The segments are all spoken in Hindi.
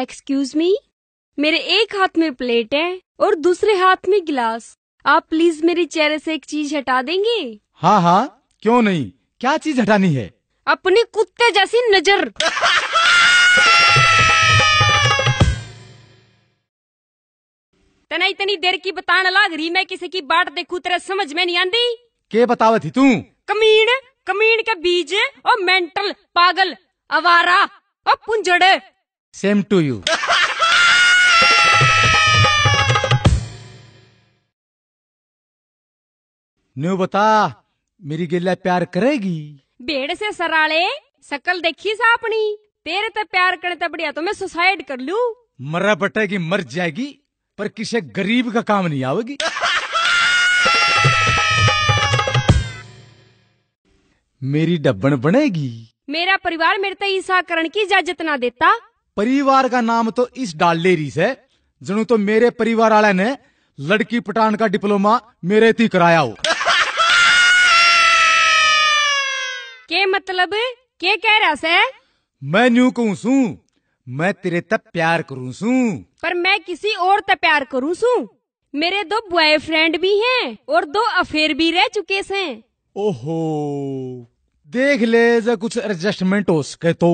एक्सक्यूज मी मेरे एक हाथ में प्लेट है और दूसरे हाथ में गिलास आप प्लीज मेरे चेहरे से एक चीज हटा देंगे हाँ हाँ क्यों नहीं क्या चीज हटानी है अपने कुत्ते जैसी नजर तना इतनी देर की बताने लाग रही मैं किसी की बाट देखू तेरा समझ में नहीं आंदी के बताव थी तू कमीन कमीन के बीज और मेंटल पागल अवारा और पुंजड़ सेम टू यू न्यू बता मेरी गिल्ला प्यार करेगी बेड़ से सराले शकल देखी सा अपनी तेरे तो प्यार करने तो बढ़िया तो मैं सुसाइड कर लू मरा बटेगी मर जाएगी पर किसी गरीब का काम नहीं आवेगी मेरी डब्बन बनेगी मेरा परिवार मेरे तक ईसा करण की इजाजत ना देता परिवार का नाम तो इस डाल ले रही से जनू तो मेरे परिवार वाले ने लड़की पठान का डिप्लोमा मेरे थी कराया हो के मतलब के कह रहा से मैं न्यू कहूँ सू मैं तेरे तक प्यार करूँ सू पर मैं किसी और तक प्यार करूँ सू मेरे दो बॉयफ्रेंड भी हैं और दो अफेयर भी रह चुके हैं ओहो देख ले कुछ एडजस्टमेंट हो सके तो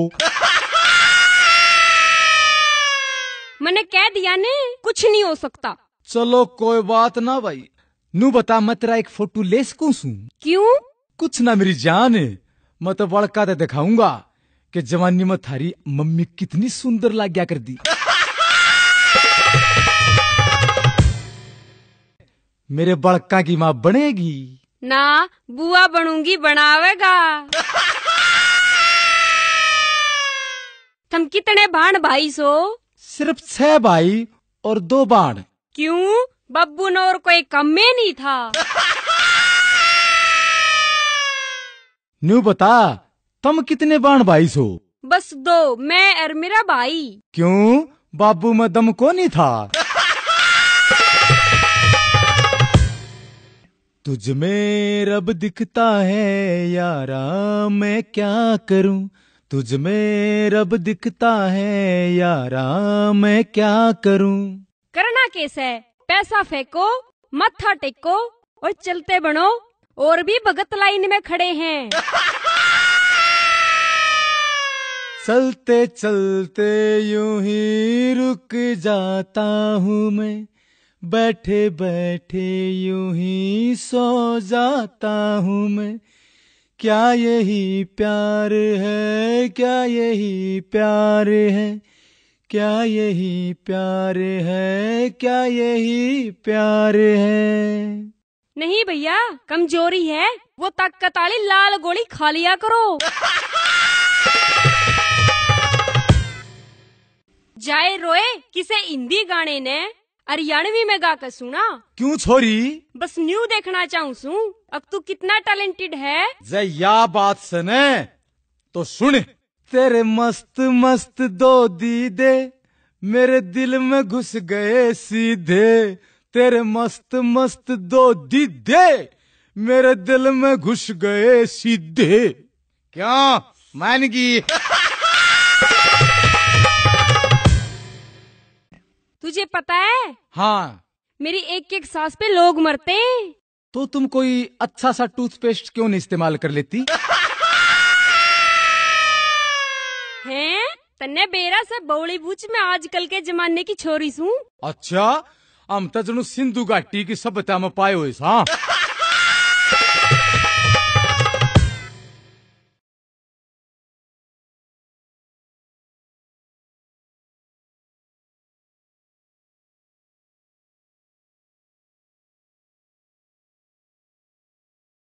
मैंने कह दिया ने कुछ नहीं हो सकता चलो कोई बात ना भाई नू बता मैं तेरा एक फोटो ले सकू सू क्यूँ कुछ ना मेरी जान है मैं तो बड़का दिखाऊंगा कि जवानी में थारी मम्मी कितनी सुंदर लाग्या कर दी मेरे बड़का की माँ बनेगी ना बुआ बनूंगी बनावेगा तुम कितने भाण भाई सो सिर्फ छह भाई और दो बाण क्यों बब्बू ने और कोई कम में नहीं था न्यू बता तुम कितने बाण भाई सो बस दो मैं और मेरा भाई क्यों बाबू में दम को नहीं था तुझ में रब दिखता है यारा मैं क्या करूं तुझ में रब दिखता है यारा मैं क्या करूं करना कैसे पैसा फेंको मत्था टेको और चलते बनो और भी भगत लाइन में खड़े हैं चलते चलते यूं ही रुक जाता हूँ मैं बैठे बैठे यूं ही सो जाता हूँ मैं क्या यही प्यार है क्या यही प्यार है क्या यही प्यार है क्या यही प्यार है नहीं भैया कमजोरी है वो तक कताली लाल गोली खा लिया करो जाए रोए किसे हिंदी गाने ने हरियाणवी में गा कर सुना हाँ। क्यों छोरी बस न्यू देखना चाहूँ सू अब तू कितना टैलेंटेड है जय या बात सुने तो सुन तेरे मस्त मस्त दो दीदे मेरे दिल में घुस गए सीधे तेरे मस्त मस्त दो दीदे मेरे दिल में घुस गए सीधे क्या मानगी तुझे पता है हाँ मेरी एक एक सांस पे लोग मरते हैं तो तुम कोई अच्छा सा टूथपेस्ट क्यों नहीं इस्तेमाल कर लेती हैं तन्ने बेरा से बौली बूच में आजकल के जमाने की छोरी सू अच्छा हम तो जनु सिंधु घाटी की सभ्यता में पाए हुए हाँ